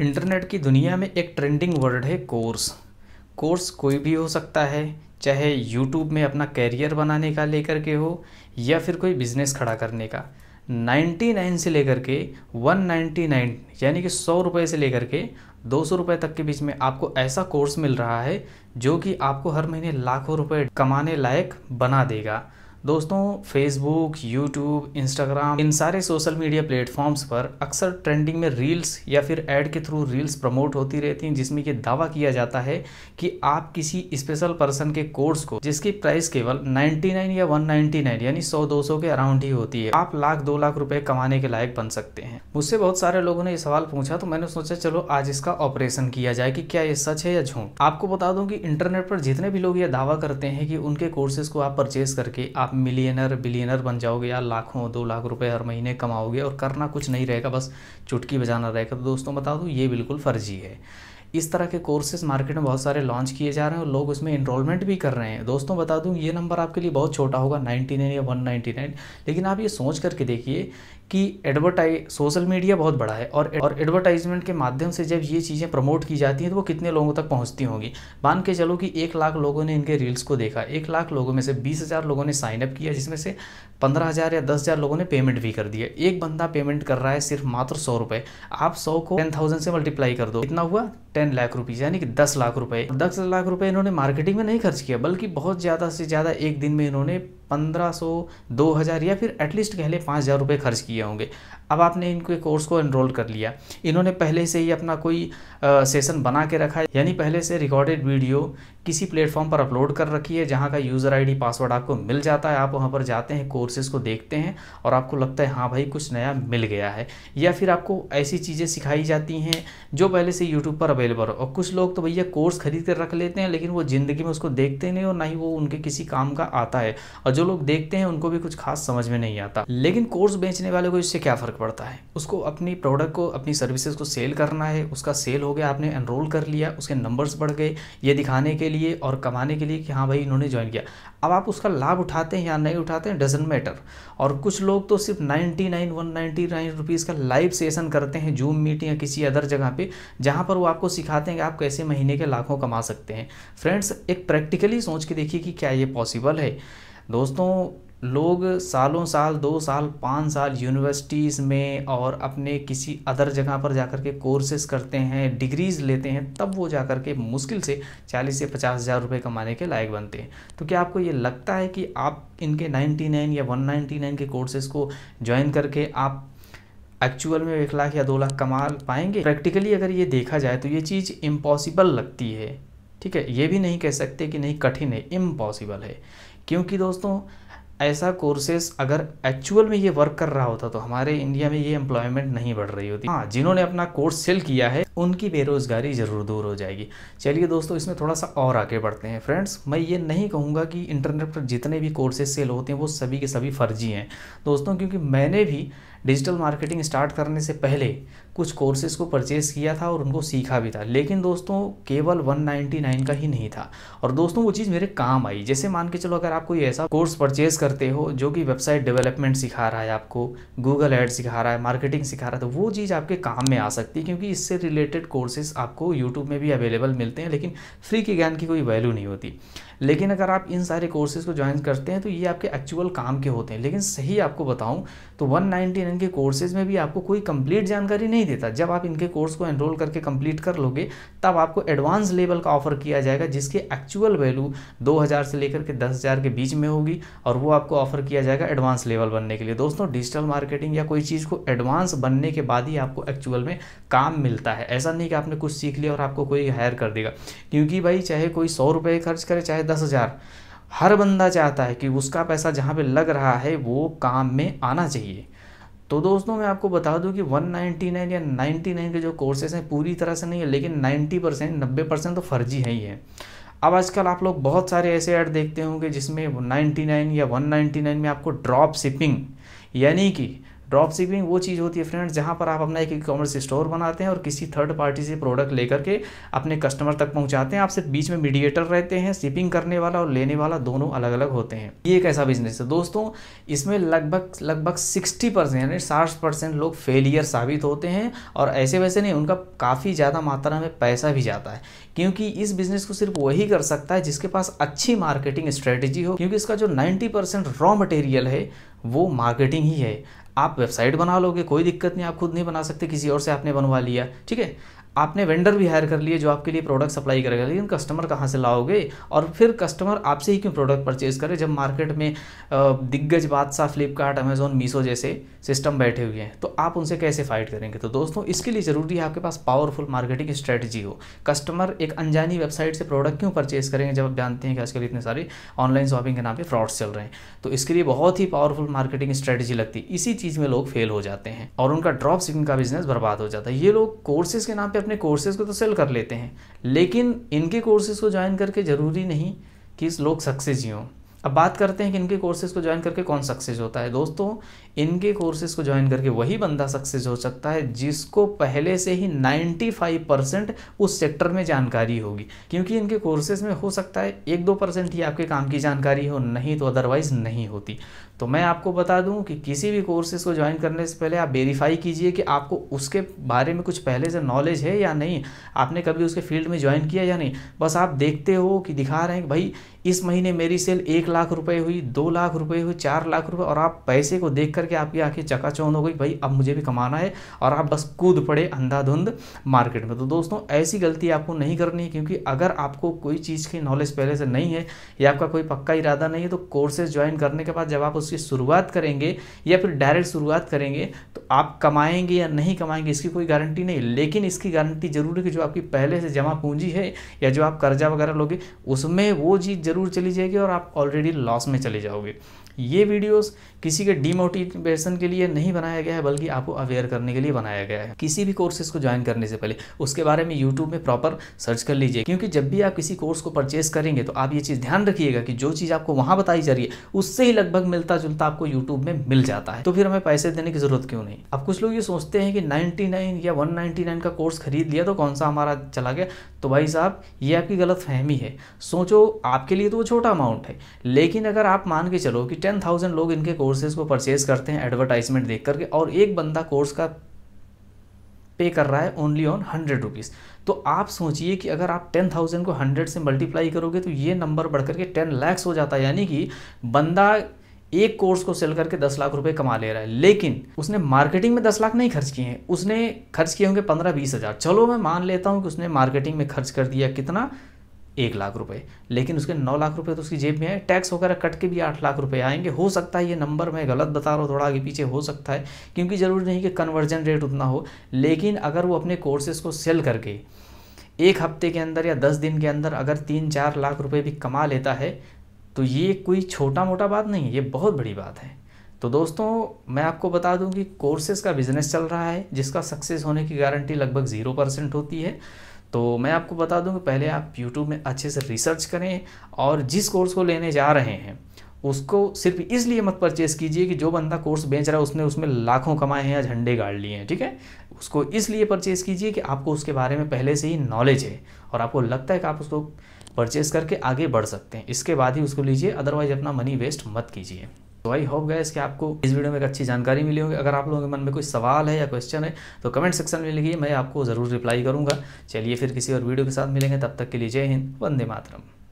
Internet की दुनिया में एक ट्रेंडिंग वर्ड है कोर्स कोर्स कोई भी हो सकता है चाहे यूट्यूब में अपना कैरियर बनाने का लेकर के हो या फिर कोई बिजनेस खड़ा करने का 99 से लेकर के 199 यानी कि सौ रुपये से लेकर के दो सौ रुपये तक के बीच में आपको ऐसा कोर्स मिल रहा है जो कि आपको हर महीने लाखों रुपये कमाने लायक बना देगा दोस्तों फेसबुक यूट्यूब इंस्टाग्राम इन सारे सोशल मीडिया प्लेटफॉर्म्स पर अक्सर ट्रेंडिंग में रील्स या फिर ऐड के थ्रू रील्स प्रमोट होती रहती हैं जिसमें कि दावा किया जाता है कि आप किसी स्पेशल पर्सन के कोर्स को जिसकी प्राइस केवल 99 या 199 यानी 100-200 के अराउंड ही होती है आप लाख दो लाख रुपए कमाने के लायक बन सकते हैं मुझसे बहुत सारे लोगों ने ये सवाल पूछा तो मैंने सोचा चलो आज इसका ऑपरेशन किया जाए कि क्या ये सच है या झूठ आपको बता दूं कि इंटरनेट पर जितने भी लोग ये दावा करते हैं कि उनके कोर्सेज को आप परचेज करके आप मिलियनर बिलियनर बन जाओगे या लाखों दो लाख रुपए हर महीने कमाओगे और करना कुछ नहीं रहेगा बस चुटकी बजाना रहेगा तो दोस्तों बता दूँ ये बिल्कुल फर्जी है इस तरह के कोर्सेज मार्केट में बहुत सारे लॉन्च किए जा रहे हैं और लोग उसमें इनरोलमेंट भी कर रहे हैं दोस्तों बता दूं ये नंबर आपके लिए बहुत छोटा होगा 99 या 199 लेकिन आप ये सोच करके देखिए कि एडवर्टाइज सोशल मीडिया बहुत बड़ा है और और एडवर्टाइजमेंट के माध्यम से जब ये चीज़ें प्रमोट की जाती हैं तो वो कितने लोगों तक पहुंचती होंगी मान के चलो कि एक लाख लोगों ने इनके रील्स को देखा एक लाख लोगों में से बीस हज़ार लोगों ने साइनअप किया जिसमें से पंद्रह हज़ार या दस हज़ार लोगों ने पेमेंट भी कर दिया एक बंदा पेमेंट कर रहा है सिर्फ मात्र सौ रुपये आप सौ को टेन थाउजेंड से मल्टीप्लाई कर दो इतना हुआ टेन लाख रुपीज़ यानी कि दस लाख रुपये दस लाख रुपये इन्होंने मार्केटिंग में नहीं खर्च किया बल्कि बहुत ज़्यादा से ज़्यादा एक दिन में इन्होंने पंद्रह सौ दो हज़ार या फिर एटलीस्ट कह लें पाँच हज़ार रुपये खर्च किए होंगे अब आपने इनके कोर्स को एनरोल कर लिया इन्होंने पहले से ही अपना कोई आ, सेशन बना के रखा है यानी पहले से रिकॉर्डेड वीडियो किसी प्लेटफॉर्म पर अपलोड कर रखी है जहाँ का यूज़र आईडी पासवर्ड आपको मिल जाता है आप वहाँ पर जाते हैं कोर्सेज़ को देखते हैं और आपको लगता है हाँ भाई कुछ नया मिल गया है या फिर आपको ऐसी चीज़ें सिखाई जाती हैं जो पहले से यूट्यूब पर अवेलेबल हो और कुछ लोग तो भैया कोर्स खरीद कर रख लेते हैं लेकिन वो ज़िंदगी में उसको देखते नहीं और ना ही वो उनके किसी काम का आता है और जो लोग देखते हैं उनको भी कुछ खास समझ में नहीं आता लेकिन कोर्स बेचने वाले को इससे क्या फ़र्क पड़ता है उसको अपनी प्रोडक्ट को अपनी सर्विसेज को सेल करना है उसका सेल हो गया आपने एनरोल कर लिया उसके नंबर्स बढ़ गए ये दिखाने के लिए और कमाने के लिए कि हाँ भाई इन्होंने ज्वाइन किया अब आप उसका लाभ उठाते हैं या नहीं उठाते हैं डजेंट मैटर और कुछ लोग तो सिर्फ ninety nine one ninety nine rupees का लाइव सेशन करते हैं जूम मीट या किसी अदर जगह पे जहाँ पर वो आपको सिखाते हैं कि आप कैसे महीने के लाखों कमा सकते हैं फ्रेंड्स एक प्रैक्टिकली सोच के देखिए कि क्या ये पॉसिबल है दोस्तों लोग सालों साल दो साल पाँच साल यूनिवर्सिटीज़ में और अपने किसी अदर जगह पर जाकर के कोर्सेज़ करते हैं डिग्रीज़ लेते हैं तब वो जा कर के मुश्किल से चालीस से पचास हज़ार रुपये कमाने के लायक बनते हैं तो क्या आपको ये लगता है कि आप इनके नाइन्टी नाइन या वन नाइन्टी नाइन के कोर्सेज़ को ज्वाइन करके आप एक्चुअल में एक लाख या दो लाख कमा पाएंगे प्रैक्टिकली अगर ये देखा जाए तो ये चीज़ इम्पॉसिबल लगती है ठीक है ये भी नहीं कह सकते कि नहीं कठिन है इम्पॉसिबल है क्योंकि दोस्तों ऐसा कोर्सेस अगर एक्चुअल में ये वर्क कर रहा होता तो हमारे इंडिया में ये एम्प्लॉयमेंट नहीं बढ़ रही होती हाँ जिन्होंने अपना कोर्स सेल किया है उनकी बेरोज़गारी ज़रूर दूर हो जाएगी चलिए दोस्तों इसमें थोड़ा सा और आगे बढ़ते हैं फ्रेंड्स मैं ये नहीं कहूँगा कि इंटरनेट पर जितने भी कोर्सेज सेल होते हैं वो सभी के सभी फर्जी हैं दोस्तों क्योंकि मैंने भी डिजिटल मार्केटिंग स्टार्ट करने से पहले कुछ कोर्सेज़ को परचेज़ किया था और उनको सीखा भी था लेकिन दोस्तों केवल 199 का ही नहीं था और दोस्तों वो चीज़ मेरे काम आई जैसे मान के चलो अगर आप कोई ऐसा कोर्स परचेज़ करते हो जो कि वेबसाइट डेवलपमेंट सिखा रहा है आपको गूगल एड सिखा रहा है मार्केटिंग सिखा रहा है तो वो चीज़ आपके काम में आ सकती है क्योंकि इससे रिलेटेड रिलेटेड कोर्सेज आपको यूट्यूब में भी अवेलेबल मिलते हैं लेकिन फ्री के ज्ञान की कोई वैल्यू नहीं होती लेकिन अगर आप इन सारे कोर्सेज़ को ज्वाइन करते हैं तो ये आपके एक्चुअल काम के होते हैं लेकिन सही आपको बताऊँ तो वन नाइनटी के कोर्सेज़ में भी आपको कोई कंप्लीट जानकारी नहीं देता जब आप इनके कोर्स को एनरोल करके कंप्लीट कर लोगे तब आपको एडवांस लेवल का ऑफर किया जाएगा जिसके एक्चुअल वैल्यू 2000 से लेकर के 10000 के बीच में होगी और वो आपको ऑफर किया जाएगा एडवांस लेवल बनने के लिए दोस्तों डिजिटल मार्केटिंग या कोई चीज़ को एडवांस बनने के बाद ही आपको एक्चुअल में काम मिलता है ऐसा नहीं कि आपने कुछ सीख लिया और आपको कोई हायर कर देगा क्योंकि भाई चाहे कोई सौ रुपये खर्च करे चाहे है दस हज़ार हर बंदा चाहता है कि उसका पैसा जहाँ पे लग रहा है वो काम में आना चाहिए तो दोस्तों मैं आपको बता दूं कि 199 या 99 के जो कोर्सेज हैं पूरी तरह से नहीं है लेकिन 90 परसेंट नब्बे परसेंट तो फर्जी है ही है अब आजकल आप लोग बहुत सारे ऐसे ऐड देखते होंगे जिसमें 99 या 199 में आपको ड्रॉप शिपिंग यानी कि ड्रॉप शिपिंग वो चीज़ होती है फ्रेंड्स जहाँ पर आप अपना एक ई कॉमर्स स्टोर बनाते हैं और किसी थर्ड पार्टी से प्रोडक्ट लेकर के अपने कस्टमर तक पहुँचाते हैं आप सिर्फ बीच में मीडिएटर रहते हैं शिपिंग करने वाला और लेने वाला दोनों अलग अलग होते हैं ये एक ऐसा बिजनेस है दोस्तों इसमें लगभग लगभग सिक्सटी परसेंट यानी साठ परसेंट लोग फेलियर साबित होते हैं और ऐसे वैसे नहीं उनका काफ़ी ज़्यादा मात्रा में पैसा भी जाता है क्योंकि इस बिज़नेस को सिर्फ वही कर सकता है जिसके पास अच्छी मार्केटिंग स्ट्रेटेजी हो क्योंकि इसका जो नाइन्टी परसेंट रॉ मटेरियल है वो मार्केटिंग ही है आप वेबसाइट बना लोगे कोई दिक्कत नहीं आप खुद नहीं बना सकते किसी और से आपने बनवा लिया ठीक है आपने वेंडर भी हायर कर लिए जो आपके लिए प्रोडक्ट सप्लाई करेगा लेकिन कस्टमर कहाँ से लाओगे और फिर कस्टमर आपसे ही क्यों प्रोडक्ट परचेज करे जब मार्केट में दिग्गज बादशाह फ्लिपकार्ट अमेजोन मीसो जैसे सिस्टम बैठे हुए हैं तो आप उनसे कैसे फाइट करेंगे तो दोस्तों इसके लिए ज़रूरी है आपके पास पावरफुल मार्केटिंग स्ट्रैटेजी हो कस्टमर एक अनजानी वेबसाइट से प्रोडक्ट क्यों परचेज करेंगे जब आप जानते हैं कि आजकल इतने सारे ऑनलाइन शॉपिंग के नाम पर फ्रॉड्स चल रहे हैं तो इसके लिए बहुत ही पावरफुल मार्केटिंग स्ट्रैटेजी लगती है इसी चीज़ में लोग फेल हो जाते हैं और उनका ड्रॉप शिपिंग का बिजनेस बर्बाद हो जाता है ये लोग कोर्सेज के नाम पर अपने कोर्सेज़ को तो सेल कर लेते हैं लेकिन इनके कोर्सेज़ को ज्वाइन करके ज़रूरी नहीं कि इस लोग सक्सेस ही हों अब बात करते हैं कि इनके कोर्सेज को ज्वाइन करके कौन सक्सेस होता है दोस्तों इनके कोर्सेज को ज्वाइन करके वही बंदा सक्सेस हो सकता है जिसको पहले से ही 95 परसेंट उस सेक्टर में जानकारी होगी क्योंकि इनके कोर्सेज में हो सकता है एक दो परसेंट ही आपके काम की जानकारी हो नहीं तो अदरवाइज़ नहीं होती तो मैं आपको बता दूं कि किसी भी कोर्सेज को ज्वाइन करने से पहले आप वेरीफाई कीजिए कि आपको उसके बारे में कुछ पहले से नॉलेज है या नहीं आपने कभी उसके फील्ड में ज्वाइन किया या नहीं बस आप देखते हो कि दिखा रहे हैं कि भाई इस महीने मेरी सेल एक लाख रुपए हुई दो लाख रुपए हुई चार लाख रुपए और आप पैसे को देख करके आपकी आंखें चकाचौन हो गई भाई अब मुझे भी कमाना है और आप बस कूद पड़े अंधाधुंध मार्केट में तो दोस्तों ऐसी गलती आपको नहीं करनी है क्योंकि अगर आपको कोई चीज़ की नॉलेज पहले से नहीं है या आपका कोई पक्का इरादा नहीं है तो कोर्सेज ज्वाइन करने के बाद जब आप उसकी शुरुआत करेंगे या फिर डायरेक्ट शुरुआत करेंगे तो आप कमाएंगे या नहीं कमाएंगे इसकी कोई गारंटी नहीं लेकिन इसकी गारंटी जरूर है कि जो आपकी पहले से जमा पूंजी है या जो आप कर्जा वगैरह लोगे उसमें वो चीज़ ज़रूर चली जाएगी और आप ऑलरेडी लॉस में चले जाओगे ये वीडियोस किसी के डीमोटिवेशन के लिए नहीं बनाया गया है बल्कि आपको अवेयर करने के लिए बनाया गया है किसी भी कोर्सेज को ज्वाइन करने से पहले उसके बारे में यूट्यूब में प्रॉपर सर्च कर लीजिए क्योंकि जब भी आप किसी कोर्स को परचेस करेंगे तो आप ये चीज़ ध्यान रखिएगा कि जो चीज़ आपको वहाँ बताई जा रही है उससे ही लगभग मिलता जुलता आपको यूट्यूब में मिल जाता है तो फिर हमें पैसे देने की जरूरत क्यों नहीं अब कुछ लोग ये सोचते हैं कि नाइन्टी या वन का कोर्स खरीद लिया तो कौन सा हमारा चला गया तो भाई साहब ये आपकी गलत फहमी है सोचो आपके लिए तो वो छोटा अमाउंट है लेकिन अगर आप मान के चलो कि टेन थाउजेंड लोग इनके कोर्सेज को परचेज करते हैं एडवर्टाइजमेंट देख करके और एक बंदा कोर्स का पे कर रहा है ओनली ऑन हंड्रेड रुपीज़ तो आप सोचिए कि अगर आप टेन थाउजेंड को हंड्रेड से मल्टीप्लाई करोगे तो ये नंबर बढ़ करके टेन लैक्स हो जाता है यानी कि बंदा एक कोर्स को सेल करके दस लाख रुपए कमा ले रहा है लेकिन उसने मार्केटिंग में दस लाख नहीं खर्च किए हैं उसने खर्च किए होंगे पंद्रह बीस हज़ार चलो मैं मान लेता हूँ कि उसने मार्केटिंग में खर्च कर दिया कितना एक लाख रुपए लेकिन उसके नौ लाख रुपए तो उसकी जेब में है टैक्स वगैरह कट के भी आठ लाख रुपए आएंगे हो सकता है ये नंबर मैं गलत बता रहा हूँ थोड़ा आगे पीछे हो सकता है क्योंकि ज़रूरी नहीं कि कन्वर्जन रेट उतना हो लेकिन अगर वो अपने कोर्सेज को सेल करके एक हफ्ते के अंदर या दस दिन के अंदर अगर तीन चार लाख रुपये भी कमा लेता है तो ये कोई छोटा मोटा बात नहीं है ये बहुत बड़ी बात है तो दोस्तों मैं आपको बता दूं कि कोर्सेज का बिज़नेस चल रहा है जिसका सक्सेस होने की गारंटी लगभग ज़ीरो परसेंट होती है तो मैं हम्म। आपको बता दूं कि पहले आप यूट्यूब में अच्छे से रिसर्च करें और जिस कोर्स को लेने जा रहे हैं उसको सिर्फ इसलिए मत परचेस कीजिए कि जो बंदा कोर्स बेच रहा है उसने उसमें लाखों कमाए हैं या झंडे गाड़ लिए हैं ठीक है उसको इसलिए परचेस कीजिए कि आपको उसके बारे में पहले से ही नॉलेज है और आपको लगता है कि आप उसको परचेस करके आगे बढ़ सकते हैं इसके बाद ही उसको लीजिए अदरवाइज़ अपना मनी वेस्ट मत कीजिए तो आई होप गए कि आपको इस वीडियो में एक अच्छी जानकारी मिली होगी अगर आप लोगों के मन में कोई सवाल है या क्वेश्चन है तो कमेंट सेक्शन में लिखिए मैं आपको ज़रूर रिप्लाई करूंगा चलिए फिर किसी और वीडियो के साथ मिलेंगे तब तक के लिए जय हिंद वंदे मातरम